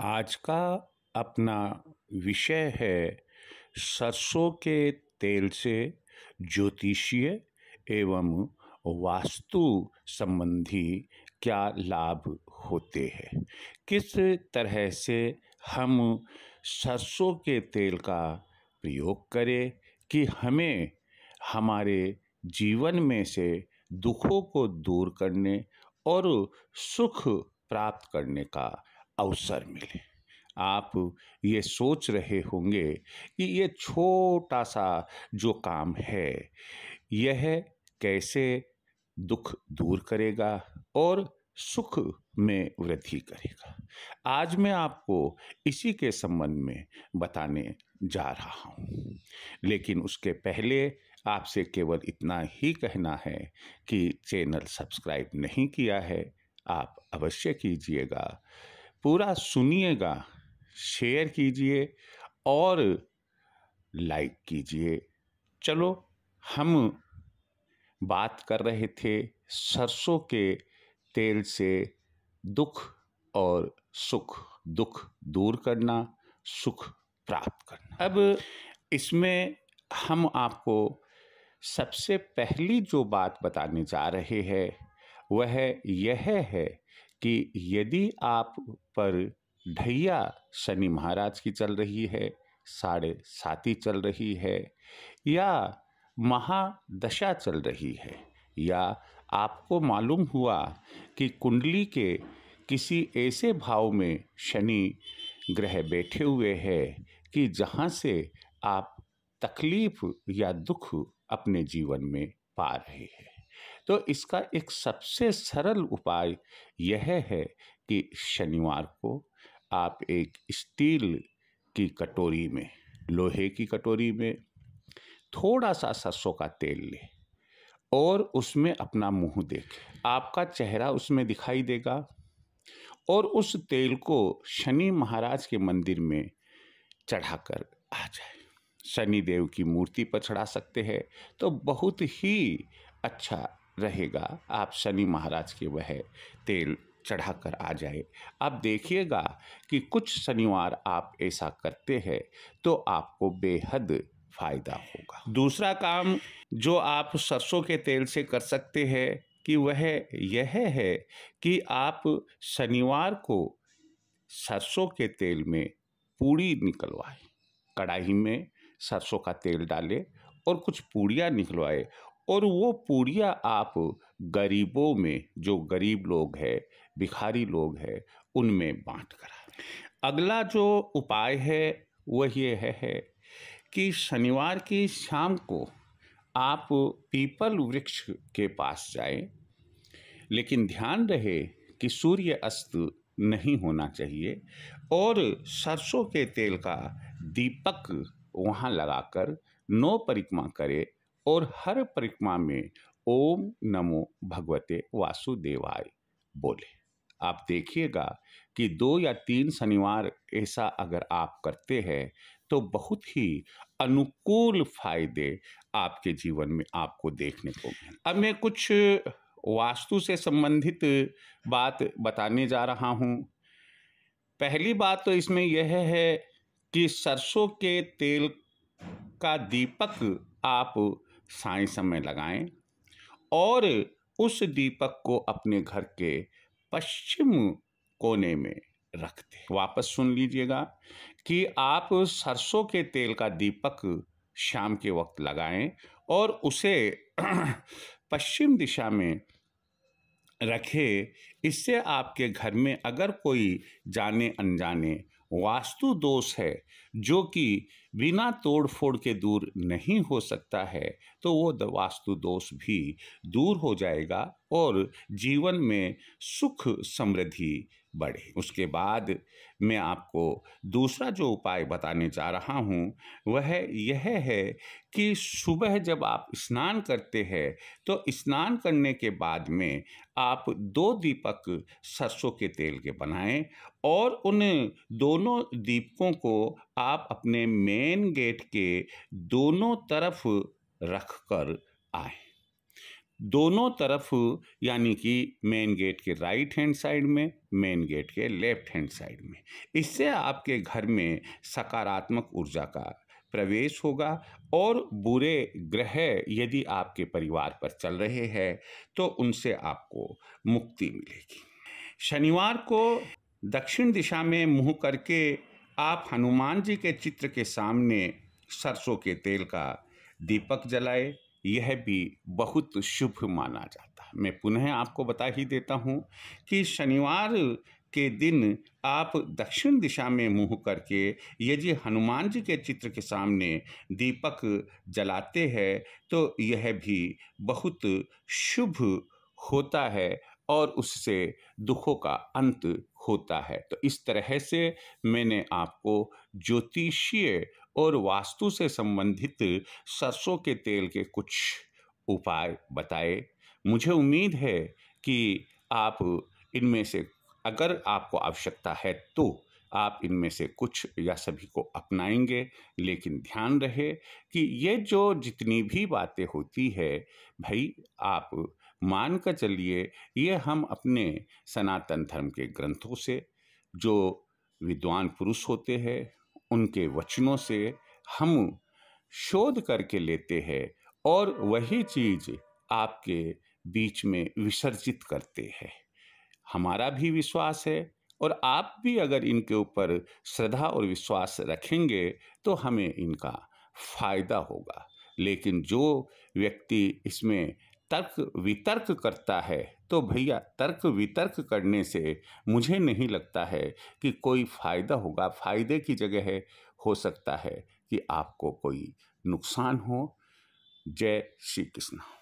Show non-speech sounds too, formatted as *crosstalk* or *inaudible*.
आज का अपना विषय है सरसों के तेल से ज्योतिषीय एवं वास्तु संबंधी क्या लाभ होते हैं किस तरह से हम सरसों के तेल का प्रयोग करें कि हमें हमारे जीवन में से दुखों को दूर करने और सुख प्राप्त करने का अवसर मिले आप ये सोच रहे होंगे कि ये छोटा सा जो काम है यह कैसे दुख दूर करेगा और सुख में वृद्धि करेगा आज मैं आपको इसी के संबंध में बताने जा रहा हूँ लेकिन उसके पहले आपसे केवल इतना ही कहना है कि चैनल सब्सक्राइब नहीं किया है आप अवश्य कीजिएगा पूरा सुनिएगा शेयर कीजिए और लाइक कीजिए चलो हम बात कर रहे थे सरसों के तेल से दुख और सुख दुख दूर करना सुख प्राप्त करना अब इसमें हम आपको सबसे पहली जो बात बताने जा रहे हैं वह यह है कि यदि आप पर ढैया शनि महाराज की चल रही है साढ़े साती चल रही है या महादशा चल रही है या आपको मालूम हुआ कि कुंडली के किसी ऐसे भाव में शनि ग्रह बैठे हुए हैं कि जहाँ से आप तकलीफ या दुख अपने जीवन में पा रहे हैं तो इसका एक सबसे सरल उपाय यह है कि शनिवार को आप एक स्टील की कटोरी में लोहे की कटोरी में थोड़ा सा सरसों का तेल ले और उसमें अपना मुंह देखें आपका चेहरा उसमें दिखाई देगा और उस तेल को शनि महाराज के मंदिर में चढ़ाकर आ जाए शनि देव की मूर्ति पर चढ़ा सकते हैं तो बहुत ही अच्छा रहेगा आप शनि महाराज के वह तेल चढ़ा कर आ जाए अब देखिएगा कि कुछ शनिवार आप ऐसा करते हैं तो आपको बेहद फायदा होगा दूसरा काम जो आप सरसों के तेल से कर सकते हैं कि वह यह है कि आप शनिवार को सरसों के तेल में पूड़ी निकलवाएं कढ़ाई में सरसों का तेल डालें और कुछ पूड़ियाँ निकलवाए और वो पूड़िया आप गरीबों में जो गरीब लोग हैं भिखारी लोग हैं उनमें बांट करा अगला जो उपाय है वह ये है, है कि शनिवार की शाम को आप पीपल वृक्ष के पास जाएं लेकिन ध्यान रहे कि सूर्य अस्त नहीं होना चाहिए और सरसों के तेल का दीपक वहाँ लगाकर नौ परिक्रमा करे और हर परिक्रमा में ओम नमो भगवते वासुदेवाय बोले आप देखिएगा कि दो या तीन शनिवार ऐसा अगर आप करते हैं तो बहुत ही अनुकूल फायदे आपके जीवन में आपको देखने को मिले अब मैं कुछ वास्तु से संबंधित बात बताने जा रहा हूँ पहली बात तो इसमें यह है कि सरसों के तेल का दीपक आप साय समय लगाएं और उस दीपक को अपने घर के पश्चिम कोने में रख दें वापस सुन लीजिएगा कि आप सरसों के तेल का दीपक शाम के वक्त लगाएं और उसे *clears throat* पश्चिम दिशा में रखें इससे आपके घर में अगर कोई जाने अनजाने वास्तु दोष है जो कि बिना तोड़ फोड़ के दूर नहीं हो सकता है तो वो वास्तु दोष भी दूर हो जाएगा और जीवन में सुख समृद्धि बढ़े उसके बाद मैं आपको दूसरा जो उपाय बताने जा रहा हूँ वह यह है कि सुबह जब आप स्नान करते हैं तो स्नान करने के बाद में आप दो दीपक सरसों के तेल के बनाएं और उन दोनों दीपकों को आप अपने मेन गेट के दोनों तरफ रख कर आएँ दोनों तरफ यानी कि मेन गेट के राइट हैंड साइड में मेन गेट के लेफ्ट हैंड साइड में इससे आपके घर में सकारात्मक ऊर्जा का प्रवेश होगा और बुरे ग्रह यदि आपके परिवार पर चल रहे हैं तो उनसे आपको मुक्ति मिलेगी शनिवार को दक्षिण दिशा में मुंह करके आप हनुमान जी के चित्र के सामने सरसों के तेल का दीपक जलाए यह भी बहुत शुभ माना जाता है मैं पुनः आपको बता ही देता हूँ कि शनिवार के दिन आप दक्षिण दिशा में मुंह करके यदि हनुमान जी के चित्र के सामने दीपक जलाते हैं तो यह भी बहुत शुभ होता है और उससे दुखों का अंत होता है तो इस तरह से मैंने आपको ज्योतिषीय और वास्तु से संबंधित सरसों के तेल के कुछ उपाय बताए मुझे उम्मीद है कि आप इनमें से अगर आपको आवश्यकता है तो आप इनमें से कुछ या सभी को अपनाएंगे लेकिन ध्यान रहे कि ये जो जितनी भी बातें होती है भाई आप मान कर चलिए ये हम अपने सनातन धर्म के ग्रंथों से जो विद्वान पुरुष होते हैं उनके वचनों से हम शोध करके लेते हैं और वही चीज आपके बीच में विसर्जित करते हैं हमारा भी विश्वास है और आप भी अगर इनके ऊपर श्रद्धा और विश्वास रखेंगे तो हमें इनका फायदा होगा लेकिन जो व्यक्ति इसमें तर्क वितर्क करता है तो भैया तर्क वितर्क करने से मुझे नहीं लगता है कि कोई फ़ायदा होगा फ़ायदे की जगह है हो सकता है कि आपको कोई नुकसान हो जय श्री कृष्ण